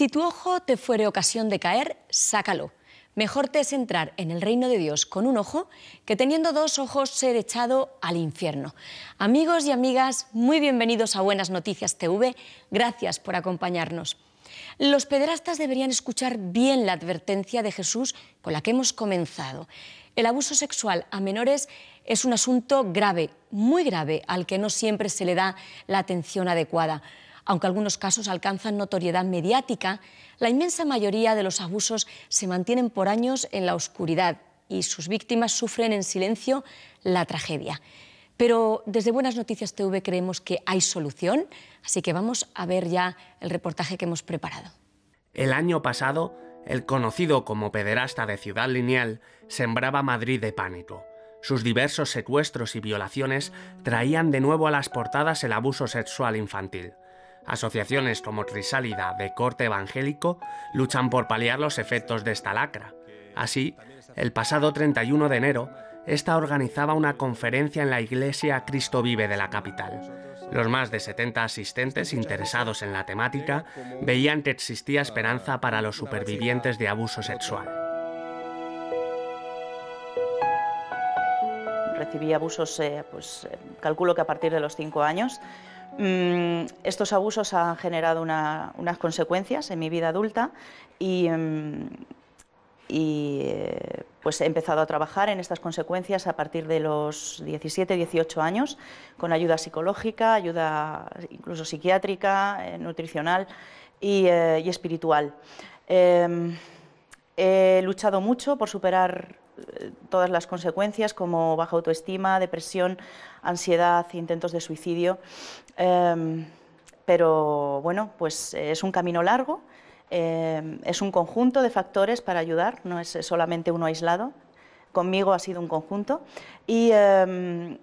Si tu ojo te fuere ocasión de caer, sácalo. Mejor te es entrar en el reino de Dios con un ojo que teniendo dos ojos ser echado al infierno. Amigos y amigas, muy bienvenidos a Buenas Noticias TV. Gracias por acompañarnos. Los pederastas deberían escuchar bien la advertencia de Jesús con la que hemos comenzado. El abuso sexual a menores es un asunto grave, muy grave, al que no siempre se le da la atención adecuada. Aunque algunos casos alcanzan notoriedad mediática, la inmensa mayoría de los abusos se mantienen por años en la oscuridad y sus víctimas sufren en silencio la tragedia. Pero desde Buenas Noticias TV creemos que hay solución, así que vamos a ver ya el reportaje que hemos preparado. El año pasado, el conocido como pederasta de Ciudad Lineal sembraba Madrid de pánico. Sus diversos secuestros y violaciones traían de nuevo a las portadas el abuso sexual infantil. Asociaciones como Trisálida, de corte evangélico luchan por paliar los efectos de esta lacra. Así, el pasado 31 de enero, esta organizaba una conferencia en la iglesia Cristo Vive de la capital. Los más de 70 asistentes interesados en la temática veían que existía esperanza para los supervivientes de abuso sexual. Recibí abusos, eh, pues eh, calculo que a partir de los cinco años, Mm, estos abusos han generado unas consecuencias en mi vida adulta y, mm, eh, pues he empezado a trabajar en estas consecuencias a partir de los 17, 18 años, con ayuda psicológica, ayuda incluso psiquiátrica, eh, nutricional y, eh, espiritual. Em, he luchado mucho por superar todas las consecuencias como baja autoestima, depresión, ansiedad, intentos de suicidio. Em, pero bueno, pues eh, es un camino largo, em, es un conjunto de factores para ayudar, no es solamente uno aislado. Conmigo ha sido un conjunto y em,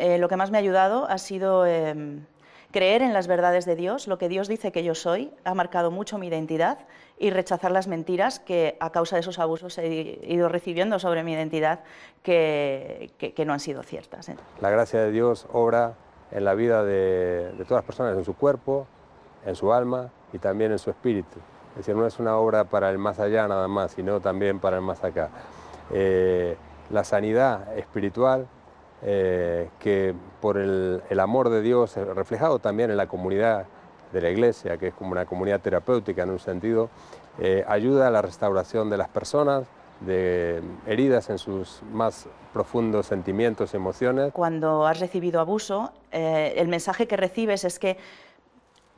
eh, lo que más me ha ayudado ha sido Creer en las verdades de Dios, lo que Dios dice que yo soy, ha marcado mucho mi identidad y rechazar las mentiras que a causa de esos abusos he ido recibiendo sobre mi identidad que, no han sido ciertas. ¿eh? La gracia de Dios obra en la vida de, todas las personas, en su cuerpo, en su alma y también en su espíritu. Es decir, no es una obra para el más allá nada más, sino también para el más acá. Eh, la sanidad espiritual eh, que por el, amor de Dios, reflejado también en la comunidad de la iglesia, que es como una comunidad terapéutica en un sentido, eh, ayuda a la restauración de las personas, de heridas en sus más profundos sentimientos, y emociones. Cuando has recibido abuso, eh, el mensaje que recibes es que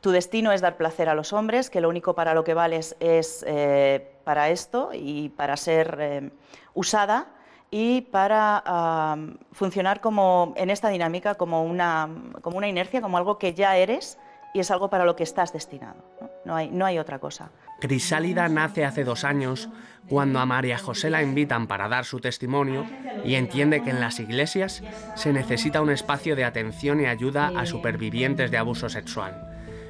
tu destino es dar placer a los hombres, que lo único para lo que vales es para esto y para ser usada y para funcionar como en esta dinámica como una, como una inercia, como algo que ya eres y es algo para lo que estás destinado. no hay, no hay otra cosa. Crisálida nace hace dos años cuando a María José la invitan para dar su testimonio y entiende que en las iglesias se necesita un espacio de atención y ayuda a supervivientes de abuso sexual.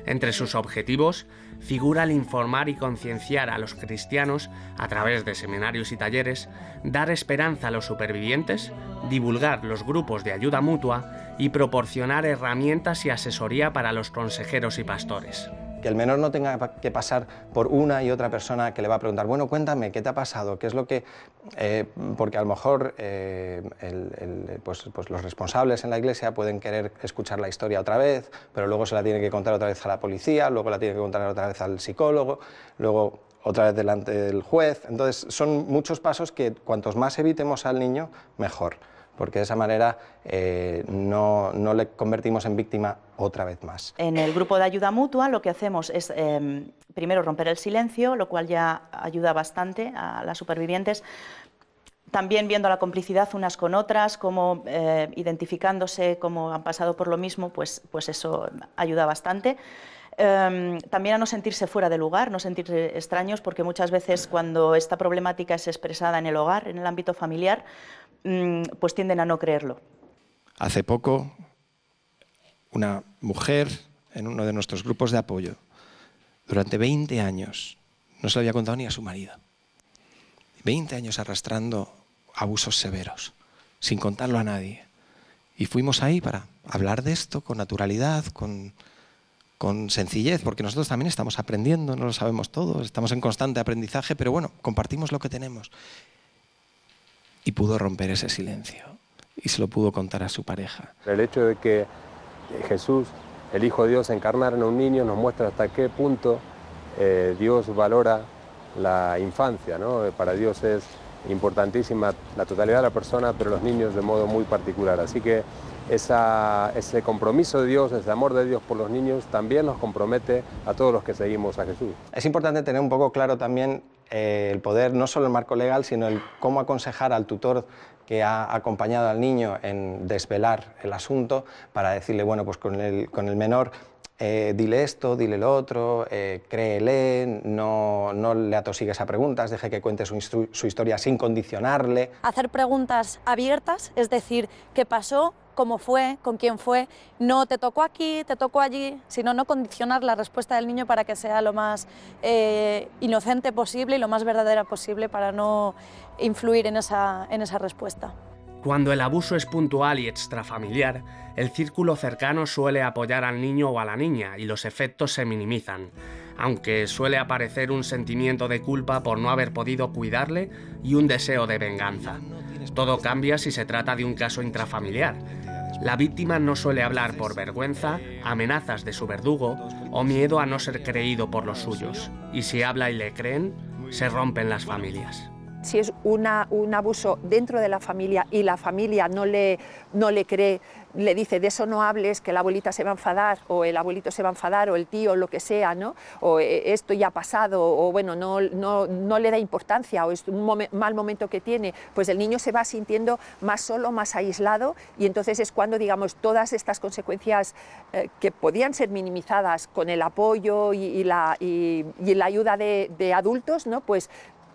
Entre sus objetivos figura el informar y concienciar a los cristianos a través de seminarios y talleres, dar esperanza a los supervivientes, divulgar los grupos de ayuda mutua y proporcionar herramientas y asesoría para los consejeros y pastores que el menor no tenga que pasar por una y otra persona que le va a preguntar, bueno, cuéntame, ¿qué te ha pasado? ¿Qué es lo que...? Eh, porque a lo mejor eh, pues, pues los responsables en la iglesia pueden querer escuchar la historia otra vez, pero luego se la tiene que contar otra vez a la policía, luego la tiene que contar otra vez al psicólogo, luego otra vez delante del juez. Entonces, son muchos pasos que cuantos más evitemos al niño, mejor porque de esa manera eh, no, no, le convertimos en víctima otra vez más. En el grupo de ayuda mutua lo que hacemos es em, primero romper el silencio, lo cual ya ayuda bastante a las supervivientes. También viendo la complicidad unas con otras, como eh, identificándose, como han pasado por lo mismo, pues, pues eso ayuda bastante. Em, también a no sentirse fuera de lugar, no sentirse extraños, porque muchas veces cuando esta problemática es expresada en el hogar, en el ámbito familiar, Mm, pues tienden a no creerlo. Hace poco, una mujer en uno de nuestros grupos de apoyo, durante 20 años, no se lo había contado ni a su marido. 20 años arrastrando abusos severos, sin contarlo a nadie. Y fuimos ahí para hablar de esto con naturalidad, con, sencillez, porque nosotros también estamos aprendiendo, no lo sabemos todos, estamos en constante aprendizaje, pero bueno, compartimos lo que tenemos y pudo romper ese silencio y se lo pudo contar a su pareja. El hecho de que eh, Jesús, el Hijo de Dios, encarnara en un niño nos muestra hasta qué punto eh, Dios valora la infancia. Para Dios es importantísima la totalidad de la persona, pero los niños de modo muy particular. Así que ese compromiso de Dios, ese amor de Dios por los niños, también nos compromete a todos los que seguimos a Jesús. Es importante tener un poco claro también eh, el poder, no solo el marco legal, sino el cómo aconsejar al tutor que ha acompañado al niño en desvelar el asunto para decirle, bueno, pues con el, con el menor eh, dile esto, dile lo otro, eh, créele, no, le atosigues a preguntas, deje que cuente su, historia sin condicionarle. Hacer preguntas abiertas, es decir, qué pasó, cómo fue, con quién fue, no te tocó aquí, te tocó allí, sino no condicionar la respuesta del niño para que sea lo más eh, inocente posible y lo más verdadera posible para no influir en esa respuesta. Cuando el abuso es puntual y extrafamiliar, el círculo cercano suele apoyar al niño o a la niña y los efectos se minimizan, aunque suele aparecer un sentimiento de culpa por no haber podido cuidarle y un deseo de venganza. Todo cambia si se trata de un caso intrafamiliar. La víctima no suele hablar por vergüenza, amenazas de su verdugo o miedo a no ser creído por los suyos, y si habla y le creen, se rompen las familias si es una, un abuso dentro de la familia y la familia no le, no le cree, le dice de eso no hables, que la abuelita se va a enfadar o el abuelito se va a enfadar o el tío, o lo que sea, ¿no? o eh, esto ya ha pasado o bueno, no, no, no le da importancia o es un mal momento que tiene, pues el niño se va sintiendo más solo, más aislado y entonces es cuando digamos todas estas consecuencias eh, que podían ser minimizadas con el apoyo y, la, la ayuda de, adultos, ¿no? pues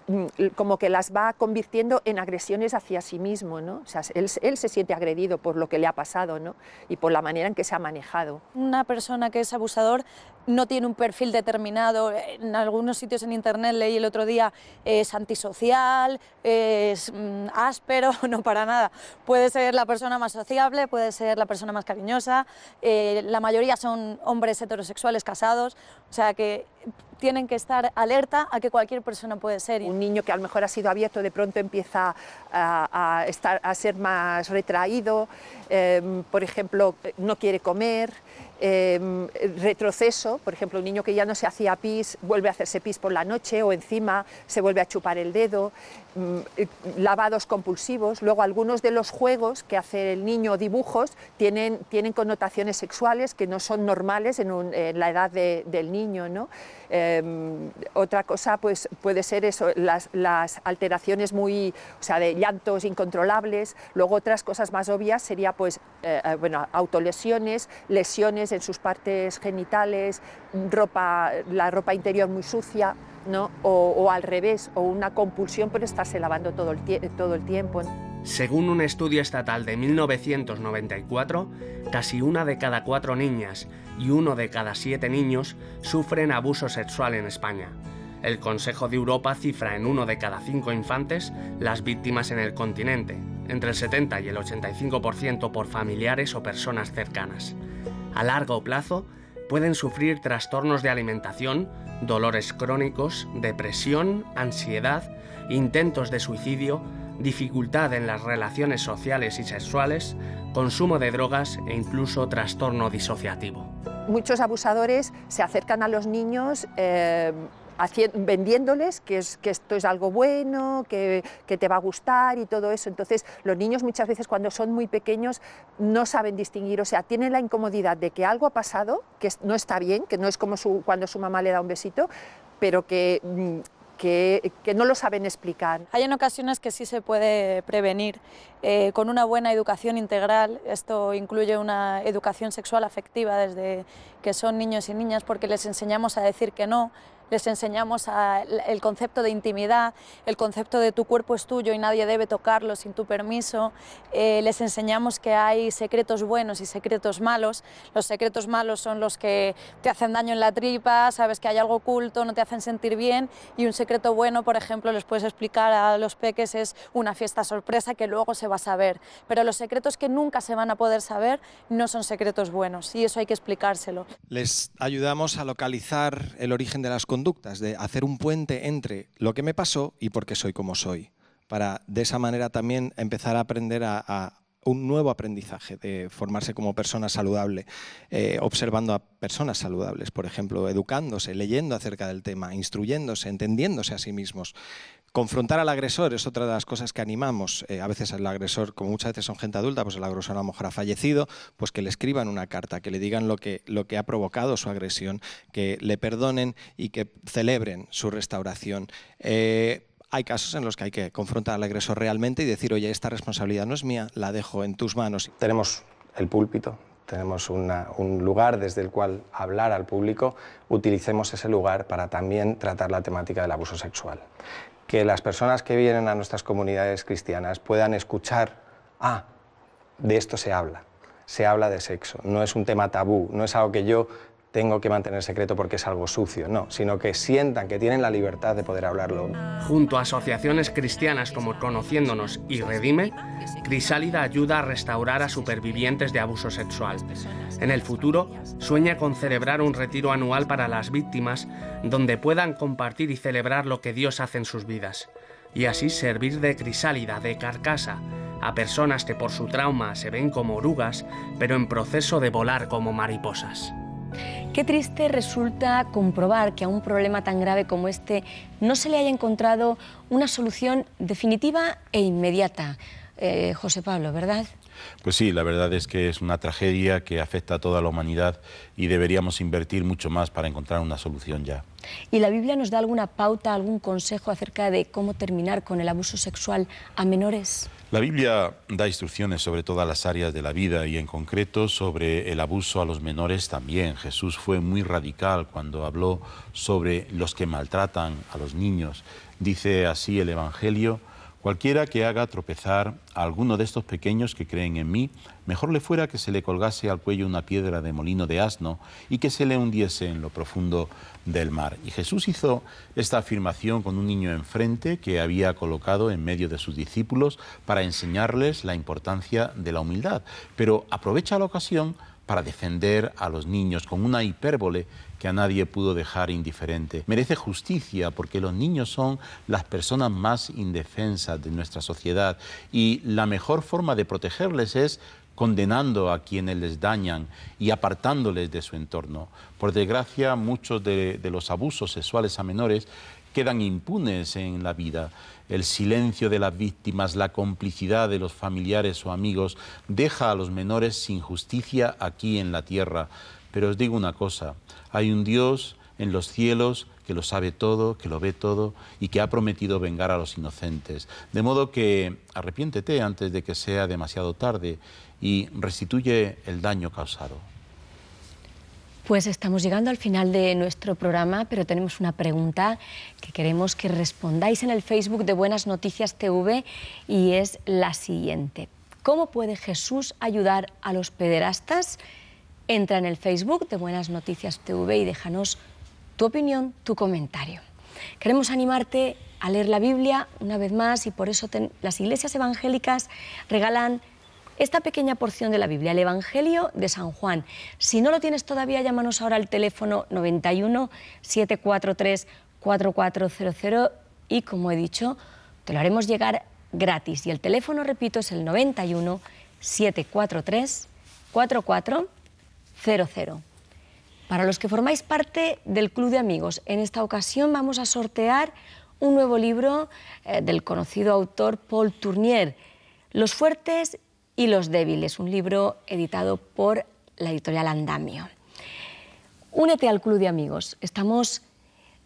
Mm, como que las va convirtiendo en agresiones hacia sí mismo, ¿no? O sea, él, se siente agredido por lo que le ha pasado, ¿no? Y por la manera en que se ha manejado. Una persona que es abusador no tiene un perfil determinado. En algunos sitios en internet leí el otro día es antisocial, es mm, áspero, no para nada. Puede ser la persona más sociable, puede ser la persona más cariñosa. Eh, la mayoría son hombres heterosexuales casados, o sea que tienen que estar alerta a que cualquier persona puede ser. Un niño que a lo mejor ha sido abierto de pronto empieza a, estar, a ser más retraído, eh, por ejemplo, no quiere comer. Em, retroceso, por ejemplo, un niño que ya no se hacía pis, vuelve a hacerse pis por la noche o encima, se vuelve a chupar el dedo, mm, eh, lavados compulsivos. Luego algunos de los juegos que hace el niño, dibujos, tienen, tienen connotaciones sexuales que no son normales en, la edad del niño. Em, otra cosa pues, puede ser eso, las, las, alteraciones muy, o sea, de llantos incontrolables. Luego otras cosas más obvias sería pues, eh, eh, bueno, autolesiones, lesiones en sus partes genitales, la ropa interior muy sucia, o, al revés, o una compulsión por estarse lavando todo el tiempo. Según un estudio estatal de 1994, casi una de cada cuatro niñas y uno de cada siete niños sufren abuso sexual en España. El Consejo de Europa cifra en uno de cada cinco infantes las víctimas en el continente, entre el 70 y el 85% por familiares o personas cercanas a largo plazo pueden sufrir trastornos de alimentación, dolores crónicos, depresión, ansiedad, intentos de suicidio, dificultad en las relaciones sociales y sexuales, consumo de drogas e incluso trastorno disociativo. Muchos abusadores se acercan a los niños eh, vendiéndoles que, es, que esto es algo bueno, que, te va a gustar y todo eso. Entonces, los niños muchas veces cuando son muy pequeños no saben distinguir, o sea, tienen la incomodidad de que algo ha pasado, que no está bien, que no es como su, cuando su mamá le da un besito, pero que mm, no lo saben explicar. Hay en ocasiones que sí se puede prevenir. Eh, con una buena educación integral, esto incluye una educación sexual afectiva desde que son niños y niñas, porque les enseñamos a decir que no, les enseñamos el concepto de intimidad, el concepto de tu cuerpo es tuyo y nadie debe tocarlo sin tu permiso, eh, les enseñamos que hay secretos buenos y secretos malos, los secretos malos son los que te hacen daño en la tripa, sabes que hay algo oculto, no te hacen sentir bien y un secreto bueno, por ejemplo, les puedes explicar a los peques es una fiesta sorpresa que luego se va a saber, pero los secretos que nunca se van a poder saber no son secretos buenos y eso hay que explicárselo. Les ayudamos a localizar el origen de las cosas conductas, de hacer un puente entre lo que me pasó y por qué soy como soy, para de esa manera también empezar a aprender a, un nuevo aprendizaje de formarse como persona saludable, eh, observando a personas saludables, por ejemplo, educándose, leyendo acerca del tema, instruyéndose, entendiéndose a sí mismos. Confrontar al agresor es otra de las cosas que animamos. Eh, a veces el agresor, como muchas veces son gente adulta, pues el agresor a lo mejor ha fallecido, pues que le escriban una carta, que le digan lo que, lo que ha provocado su agresión, que le perdonen y que celebren su restauración. Eh, hay casos en los que hay que confrontar al agresor realmente y decir, oye, esta responsabilidad no es mía, la dejo en tus manos. Tenemos el púlpito, tenemos un lugar desde el cual hablar al público, utilicemos ese lugar para también tratar la temática del abuso sexual que las personas que vienen a nuestras comunidades cristianas puedan escuchar, ah, de esto se habla, se habla de sexo, no es un tema tabú, no es algo que yo tengo que mantener secreto porque es algo sucio, no, sino que sientan que tienen la libertad de poder hablarlo. Junto a asociaciones cristianas como Conociéndonos y Redime, Crisálida ayuda a restaurar a supervivientes de abuso sexual. En el futuro, sueña con celebrar un retiro anual para las víctimas donde puedan compartir y celebrar lo que Dios hace en sus vidas, y así servir de crisálida, de carcasa, a personas que por su trauma se ven como orugas, pero en proceso de volar como mariposas. Qué triste resulta comprobar que a un problema tan grave como este no se le haya encontrado una solución definitiva e inmediata. Eh, José Pablo, ¿verdad? Pues sí, la verdad es que es una tragedia que afecta a toda la humanidad y deberíamos invertir mucho más para encontrar una solución ya. ¿Y la Biblia nos da alguna pauta, algún consejo acerca de cómo terminar con el abuso sexual a menores? La Biblia da instrucciones sobre todas las áreas de la vida y en concreto sobre el abuso a los menores también. Jesús fue muy radical cuando habló sobre los que maltratan a los niños. Dice así el Evangelio Cualquiera que haga tropezar a alguno de estos pequeños que creen en mí, mejor le fuera que se le colgase al cuello una piedra de molino de asno y que se le hundiese en lo profundo del mar. Y Jesús hizo esta afirmación con un niño enfrente que había colocado en medio de sus discípulos para enseñarles la importancia de la humildad. Pero aprovecha la ocasión para defender a los niños con una hipérbole que a nadie pudo dejar indiferente. Merece justicia porque los niños son las personas más indefensas de nuestra sociedad y la mejor forma de protegerles es condenando a quienes les dañan y apartándoles de su entorno. Por desgracia, muchos de, los abusos sexuales a menores quedan impunes en la vida. El silencio de las víctimas, la complicidad de los familiares o amigos deja a los menores sin justicia aquí en la tierra. Pero os digo una cosa, hay un Dios en los cielos que lo sabe todo, que lo ve todo y que ha prometido vengar a los inocentes. De modo que arrepiéntete antes de que sea demasiado tarde y restituye el daño causado. Pues estamos llegando al final de nuestro programa, pero tenemos una pregunta que queremos que respondáis en el Facebook de Buenas Noticias TV y es la siguiente. ¿Cómo puede Jesús ayudar a los pederastas? Entra en el Facebook de Buenas Noticias TV y déjanos tu opinión, tu comentario. Queremos animarte a leer la Biblia una vez más y por eso las iglesias evangélicas regalan esta pequeña porción de la Biblia, el Evangelio de San Juan. Si no lo tienes todavía, llámanos ahora al teléfono 91 743 4400 y como he dicho, te lo haremos llegar gratis. Y el teléfono, repito, es el 91 743 4400. 00. Para los que formáis parte del Club de Amigos, en esta ocasión vamos a sortear un nuevo libro eh, del conocido autor Paul Tournier, Los fuertes y los débiles, un libro editado por la editorial Andamio. Únete al Club de Amigos. Estamos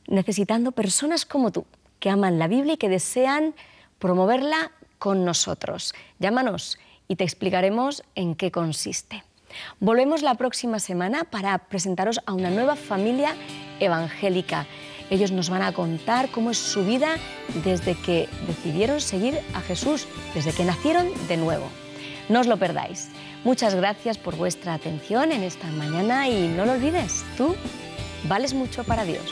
necesitando personas como tú, que aman la Biblia y que desean promoverla con nosotros. Llámanos y te explicaremos en qué consiste. Volvemos la próxima semana para presentaros a una nueva familia evangélica. Ellos nos van a contar cómo es su vida desde que decidieron seguir a Jesús, desde que nacieron de nuevo. No os lo perdáis. Muchas gracias por vuestra atención en esta mañana y no lo olvides, tú vales mucho para Dios.